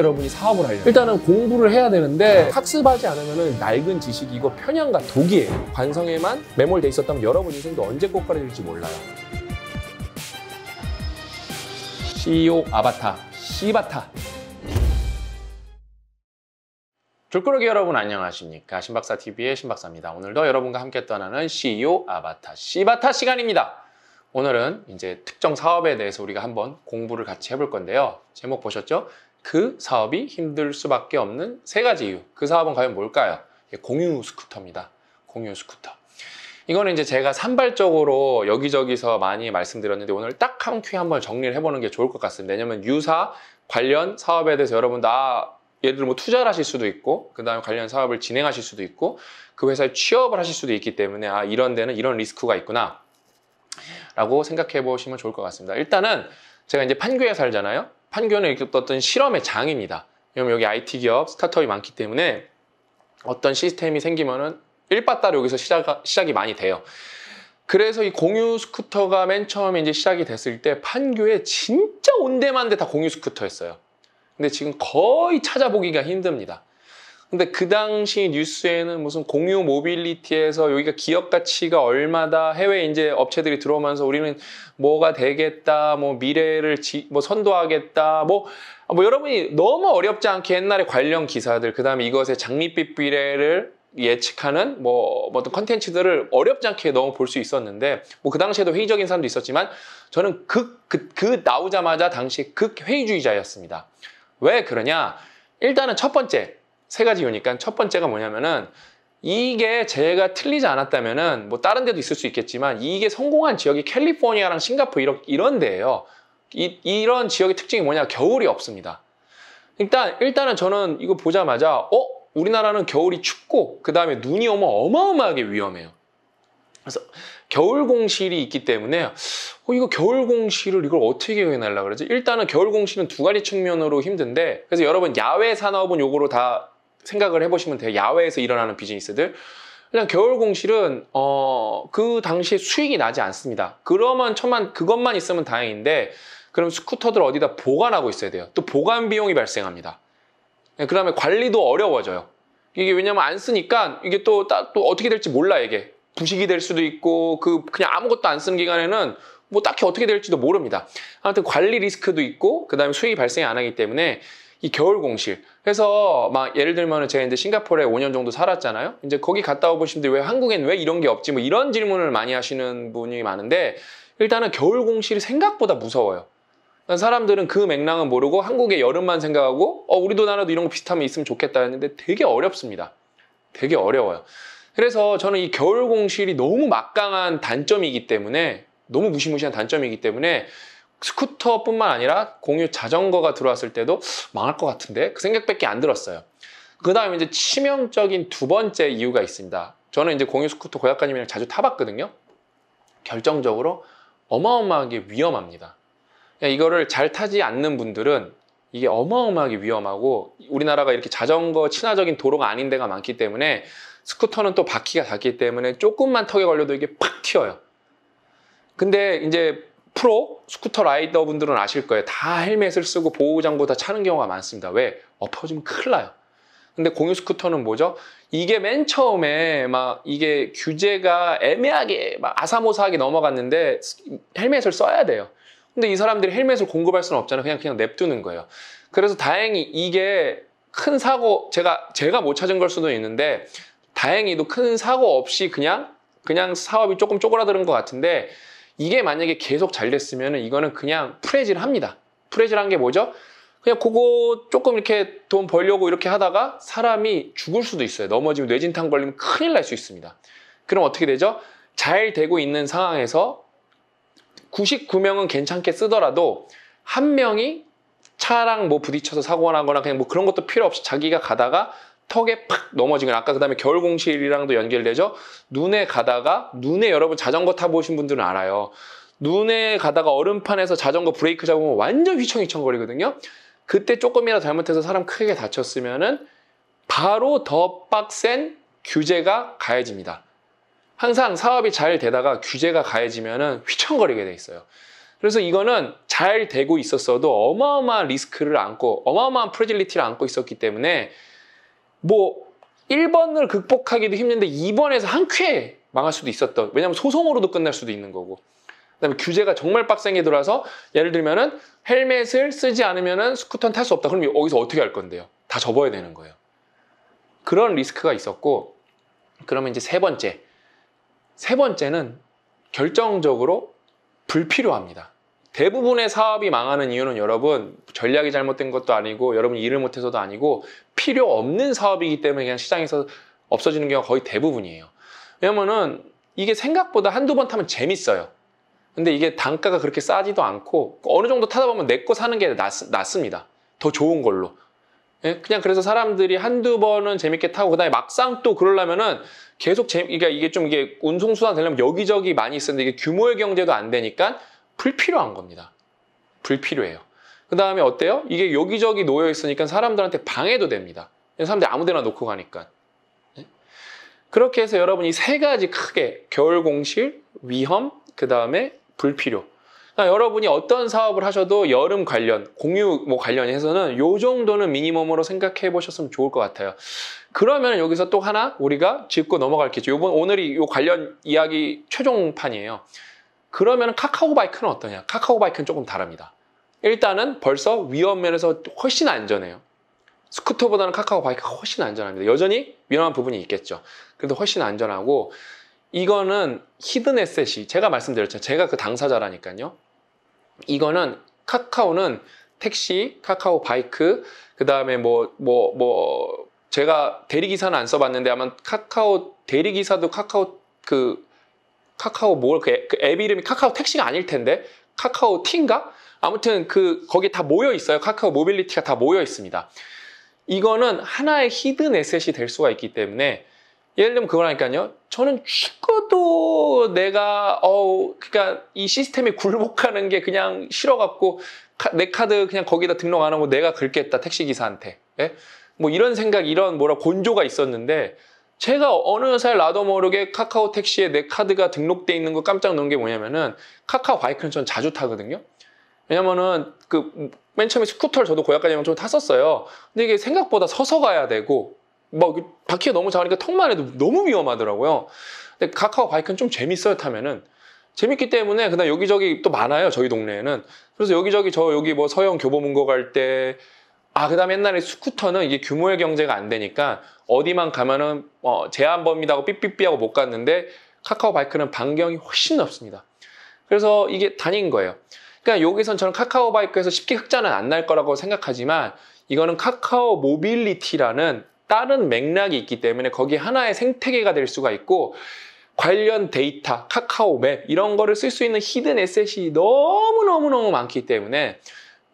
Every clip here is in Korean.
여러분이 사업을 하려면 일단은 공부를 해야 되는데 학습하지 않으면 낡은 지식이고 편향과 독이에요. 관성에만 매몰돼 있었다면 여러분 인생도 언제 꽃가루질지 몰라요. CEO 아바타, 시바타. 줄꾸러기 여러분 안녕하십니까 신박사TV의 신박사입니다 오늘도 여러분과 함께 떠나는 CEO 아바타 시바타 시간입니다 오늘은 이제 특정 사업에 대해서 우리가 한번 공부를 같이 해볼 건데요 제목 보셨죠? 그 사업이 힘들 수밖에 없는 세 가지 이유. 그 사업은 과연 뭘까요? 공유 스쿠터입니다. 공유 스쿠터. 이거는 이제 제가 산발적으로 여기저기서 많이 말씀드렸는데 오늘 딱한 큐에 한번 정리를 해보는 게 좋을 것 같습니다. 왜냐면 유사 관련 사업에 대해서 여러분 다 예를 들어 뭐 투자를 하실 수도 있고 그 다음에 관련 사업을 진행하실 수도 있고 그 회사에 취업을 하실 수도 있기 때문에 아 이런 데는 이런 리스크가 있구나 라고 생각해 보시면 좋을 것 같습니다. 일단은 제가 이제 판교에 살잖아요. 판견을 교일으 어떤 실험의 장입니다. 왜냐면 여기 IT 기업, 스타트업이 많기 때문에 어떤 시스템이 생기면은 일바따로 여기서 시작, 시작이 많이 돼요. 그래서 이 공유 스쿠터가 맨 처음에 이제 시작이 됐을 때 판교에 진짜 온데만데 다 공유 스쿠터였어요. 근데 지금 거의 찾아보기가 힘듭니다. 근데 그 당시 뉴스에는 무슨 공유 모빌리티에서 여기가 기업 가치가 얼마다 해외 이제 업체들이 들어오면서 우리는 뭐가 되겠다, 뭐 미래를 지, 뭐 선도하겠다, 뭐, 뭐 여러분이 너무 어렵지 않게 옛날에 관련 기사들, 그 다음에 이것의 장밋빛 미래를 예측하는 뭐, 뭐 어떤 컨텐츠들을 어렵지 않게 너무 볼 수 있었는데 뭐 그 당시에도 회의적인 사람도 있었지만 저는 극, 그, 그 나오자마자 당시 극 회의주의자였습니다. 왜 그러냐? 일단은 첫 번째 세 가지 이유니까 첫 번째가 뭐냐면은 이게 제가 틀리지 않았다면은 뭐 다른 데도 있을 수 있겠지만 이게 성공한 지역이 캘리포니아랑 싱가포르 이런, 데예요. 이, 이런 지역의 특징이 뭐냐? 겨울이 없습니다. 일단 일단은 저는 이거 보자마자 어 우리나라는 겨울이 춥고 그 다음에 눈이 오면 어마어마하게 위험해요. 그래서 겨울 공실이 있기 때문에 어, 이거 겨울 공실을 이걸 어떻게 해결하려 그러지? 일단은 겨울 공실은 두 가지 측면으로 힘든데 그래서 여러분 야외 산업은 요거로 다 생각을 해보시면 돼요. 야외에서 일어나는 비즈니스들. 그냥 겨울 공실은 어, 그 당시에 수익이 나지 않습니다. 그러면 천만 그것만 있으면 다행인데 그럼 스쿠터들 어디다 보관하고 있어야 돼요. 또 보관 비용이 발생합니다. 네, 그다음에 관리도 어려워져요. 이게 왜냐면 안 쓰니까 이게 또, 또 어떻게 될지 몰라 이게 부식이 될 수도 있고 그 그냥 아무것도 안 쓰는 기간에는 뭐 딱히 어떻게 될지도 모릅니다. 아무튼 관리 리스크도 있고 그다음에 수익이 발생이 안 하기 때문에 이 겨울 공실. 그래서 막 예를 들면 제가 이제 싱가포르에 5년 정도 살았잖아요. 이제 거기 갔다 오보시는데 왜 한국엔 왜 이런 게 없지? 뭐 이런 질문을 많이 하시는 분이 많은데 일단은 겨울 공실이 생각보다 무서워요. 사람들은 그 맥락은 모르고 한국의 여름만 생각하고 어 우리도 나라도 이런 거 비슷하면 있으면 좋겠다 했는데 되게 어렵습니다. 되게 어려워요. 그래서 저는 이 겨울 공실이 너무 막강한 단점이기 때문에 너무 무시무시한 단점이기 때문에 스쿠터뿐만 아니라 공유 자전거가 들어왔을 때도 망할 것 같은데 그 생각밖에 안 들었어요. 그 다음에 이제 치명적인 두 번째 이유가 있습니다. 저는 이제 공유 스쿠터 고약가님이랑 자주 타봤거든요. 결정적으로 어마어마하게 위험합니다. 그러니까 이거를 잘 타지 않는 분들은 이게 어마어마하게 위험하고 우리나라가 이렇게 자전거 친화적인 도로가 아닌 데가 많기 때문에 스쿠터는 또 바퀴가 닿기 때문에 조금만 턱에 걸려도 이게 팍 튀어요. 근데 이제 프로 스쿠터 라이더 분들은 아실 거예요. 다 헬멧을 쓰고 보호장구 다 차는 경우가 많습니다. 왜? 엎어지면 큰일 나요. 근데 공유 스쿠터는 뭐죠? 이게 맨 처음에 막 이게 규제가 애매하게 막 아사모사하게 넘어갔는데 헬멧을 써야 돼요. 근데 이 사람들이 헬멧을 공급할 수는 없잖아요. 그냥 그냥 냅두는 거예요. 그래서 다행히 이게 큰 사고 제가 제가 못 찾은 걸 수도 있는데 다행히도 큰 사고 없이 그냥 그냥 사업이 조금 쪼그라드는 것 같은데 이게 만약에 계속 잘 됐으면 이거는 그냥 프레지를 합니다. 프레지를한게 뭐죠? 그냥 그거 조금 이렇게 돈 벌려고 이렇게 하다가 사람이 죽을 수도 있어요. 넘어지면 뇌진탕 걸리면 큰일 날 수 있습니다. 그럼 어떻게 되죠? 잘 되고 있는 상황에서 99명은 괜찮게 쓰더라도 한 명이 차랑 뭐 부딪혀서 사고가 나거나 그냥 뭐 그런 것도 필요 없이 자기가 가다가 턱에 팍 넘어지거나 아까 그 다음에 겨울공실이랑도 연결되죠. 눈에 가다가 눈에 여러분 자전거 타보신 분들은 알아요. 눈에 가다가 얼음판에서 자전거 브레이크 잡으면 완전 휘청휘청거리거든요. 그때 조금이라도 잘못해서 사람 크게 다쳤으면은 바로 더 빡센 규제가 가해집니다. 항상 사업이 잘 되다가 규제가 가해지면은 휘청거리게 돼 있어요. 그래서 이거는 잘 되고 있었어도 어마어마한 리스크를 안고 어마어마한 프레질리티를 안고 있었기 때문에 뭐 1번을 극복하기도 힘든데 2번에서 한쾌에 망할 수도 있었던 왜냐하면 소송으로도 끝날 수도 있는 거고 그다음에 규제가 정말 빡센게 들어와서 예를 들면은 헬멧을 쓰지 않으면은 스쿠터는 탈 수 없다 그럼 여기서 어떻게 할 건데요 다 접어야 되는 거예요 그런 리스크가 있었고 그러면 이제 세 번째 세 번째는 결정적으로 불필요합니다 대부분의 사업이 망하는 이유는 여러분 전략이 잘못된 것도 아니고 여러분 일을 못해서도 아니고 필요 없는 사업이기 때문에 그냥 시장에서 없어지는 경우가 거의 대부분이에요. 왜냐면은 이게 생각보다 한두 번 타면 재밌어요. 근데 이게 단가가 그렇게 싸지도 않고 어느 정도 타다 보면 내 거 사는 게 낫, 낫습니다. 더 좋은 걸로. 예? 그냥 그래서 사람들이 한두 번은 재밌게 타고 그다음에 막상 또 그러려면은 계속 재 그러니까 이게 좀 이게 운송수단 되려면 여기저기 많이 쓰는데 이게 규모의 경제도 안 되니까 불필요한 겁니다. 불필요해요. 그 다음에 어때요? 이게 여기저기 놓여 있으니까 사람들한테 방해도 됩니다. 사람들 아무데나 놓고 가니까. 예? 그렇게 해서 여러분 이세 가지 크게 겨울 공실, 위험, 그 다음에 불필요. 그러니까 여러분이 어떤 사업을 하셔도 여름 관련, 공유 뭐 관련해서는 요 정도는 미니멈으로 생각해 보셨으면 좋을 것 같아요. 그러면 여기서 또 하나 우리가 짚고 넘어갈게죠. 요번 오늘이 요 관련 이야기 최종판이에요. 그러면 카카오 바이크는 어떠냐? 카카오 바이크는 조금 다릅니다. 일단은 벌써 위험 면에서 훨씬 안전해요. 스쿠터보다는 카카오 바이크가 훨씬 안전합니다. 여전히 위험한 부분이 있겠죠. 그래도 훨씬 안전하고 이거는 히든 에셋이 제가 말씀드렸죠. 제가 그 당사자라니까요. 이거는 카카오는 택시, 카카오 바이크, 그 다음에 뭐, 뭐, 뭐, 제가 대리기사는 안 써봤는데 아마 카카오, 대리기사도 카카오 그 카카오 뭘, 그앱 그 이름이 카카오 택시가 아닐 텐데, 카카오 티인가? 아무튼 그, 거기 다 모여 있어요. 카카오 모빌리티가 다 모여 있습니다. 이거는 하나의 히든 에셋이 될 수가 있기 때문에, 예를 들면 그거라니까요. 저는 죽어도 내가, 어, 우 그니까 이시스템이 굴복하는 게 그냥 싫어갖고, 카, 내 카드 그냥 거기다 등록 안 하고 내가 긁겠다, 택시기사한테. 예? 뭐 이런 생각, 이런 뭐라 곤조가 있었는데, 제가 어느 살 나도 모르게 카카오 택시에 내 카드가 등록돼 있는 거 깜짝 놀란 게 뭐냐면은 카카오 바이크는 전 자주 타거든요. 왜냐면은 그 맨 처음에 스쿠터를 저도 고약까지만좀 탔었어요. 근데 이게 생각보다 서서 가야 되고 뭐 바퀴가 너무 작으니까 턱만 해도 너무 위험하더라고요. 근데 카카오 바이크는 좀 재밌어요 타면은. 재밌기 때문에 그다음 여기저기 또 많아요 저희 동네에는 그래서 여기저기 저 여기 뭐 서영 교보문고 갈때 아, 그 다음에 옛날에 스쿠터는 이게 규모의 경제가 안 되니까 어디만 가면은 어, 뭐 제한 범위다고 삐삐삐하고 못 갔는데 카카오 바이크는 반경이 훨씬 넓습니다. 그래서 이게 단인 거예요. 그러니까 여기선 저는 카카오 바이크에서 쉽게 흑자는 안 날 거라고 생각하지만 이거는 카카오 모빌리티라는 다른 맥락이 있기 때문에 거기 하나의 생태계가 될 수가 있고 관련 데이터, 카카오 맵 이런 거를 쓸 수 있는 히든 에셋이 너무너무너무 많기 때문에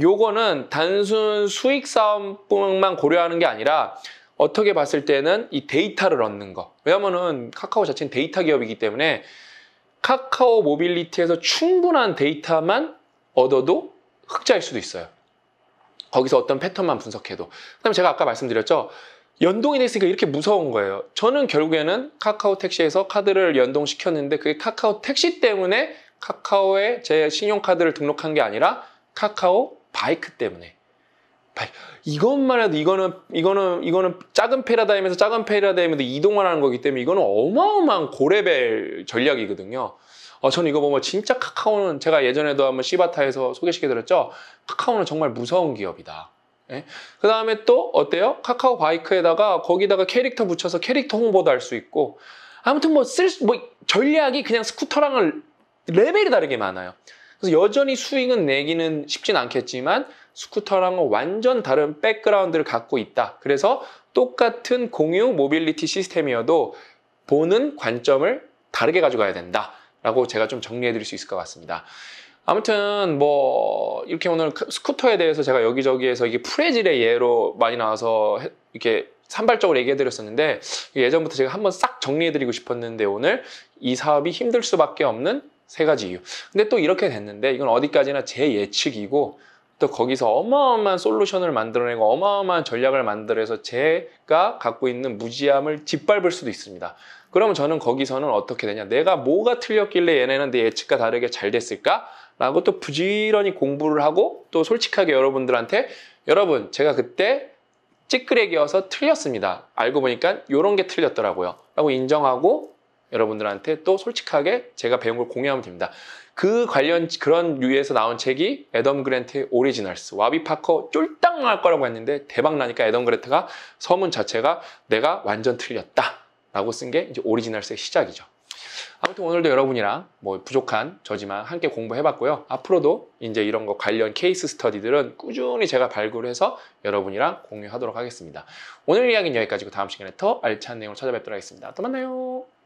요거는 단순 수익 싸움뿐만 고려하는 게 아니라 어떻게 봤을 때는 이 데이터를 얻는 거. 왜냐면은 카카오 자체는 데이터 기업이기 때문에 카카오 모빌리티에서 충분한 데이터만 얻어도 흑자일 수도 있어요. 거기서 어떤 패턴만 분석해도. 그다음에 제가 아까 말씀드렸죠. 연동이 됐으니까 이렇게 무서운 거예요. 저는 결국에는 카카오 택시에서 카드를 연동시켰는데 그게 카카오 택시 때문에 카카오에 제 신용카드를 등록한 게 아니라 카카오 바이크 때문에. 이 이것만 해도 이거는 이거는 이거는 작은 패러다임에서 작은 패러다임에서 이동하는 거기 때문에 이거는 어마어마한 고레벨 전략이거든요. 어, 저는 이거 보면 진짜 카카오는 제가 예전에도 한번 시바타에서 소개시켜드렸죠. 카카오는 정말 무서운 기업이다. 예? 그 다음에 또 어때요? 카카오 바이크에다가 거기다가 캐릭터 붙여서 캐릭터 홍보도 할 수 있고 아무튼 뭐 쓸뭐 뭐 전략이 그냥 스쿠터랑은 레벨이 다르게 많아요. 그래서 여전히 수익은 내기는 쉽진 않겠지만 스쿠터랑은 완전 다른 백그라운드를 갖고 있다. 그래서 똑같은 공유 모빌리티 시스템이어도 보는 관점을 다르게 가져가야 된다. 라고 제가 좀 정리해 드릴 수 있을 것 같습니다. 아무튼 뭐 이렇게 오늘 스쿠터에 대해서 제가 여기저기에서 이게 프레질의 예로 많이 나와서 이렇게 산발적으로 얘기해 드렸었는데 예전부터 제가 한번 싹 정리해 드리고 싶었는데 오늘 이 사업이 힘들 수밖에 없는 세 가지 이유. 근데 또 이렇게 됐는데 이건 어디까지나 제 예측이고 또 거기서 어마어마한 솔루션을 만들어내고 어마어마한 전략을 만들어서 제가 갖고 있는 무지함을 짓밟을 수도 있습니다. 그러면 저는 거기서는 어떻게 되냐. 내가 뭐가 틀렸길래 얘네는 내 예측과 다르게 잘 됐을까? 라고 또 부지런히 공부를 하고 또 솔직하게 여러분들한테 여러분 제가 그때 찌끄레기여서 틀렸습니다. 알고 보니까 이런 게 틀렸더라고요. 라고 인정하고 여러분들한테 또 솔직하게 제가 배운 걸 공유하면 됩니다. 그 관련 그런 류에서 나온 책이 에덤 그랜트의 오리지널스 와비 파커 쫄딱 나갈 거라고 했는데 대박 나니까 에덤 그랜트가 서문 자체가 내가 완전 틀렸다 라고 쓴 게 이제 오리지널스의 시작이죠. 아무튼 오늘도 여러분이랑 뭐 부족한 저지만 함께 공부해봤고요. 앞으로도 이제 이런 거 관련 케이스 스터디들은 꾸준히 제가 발굴해서 여러분이랑 공유하도록 하겠습니다. 오늘 이야기는 여기까지고 다음 시간에 더 알찬 내용을 찾아뵙도록 하겠습니다. 또 만나요.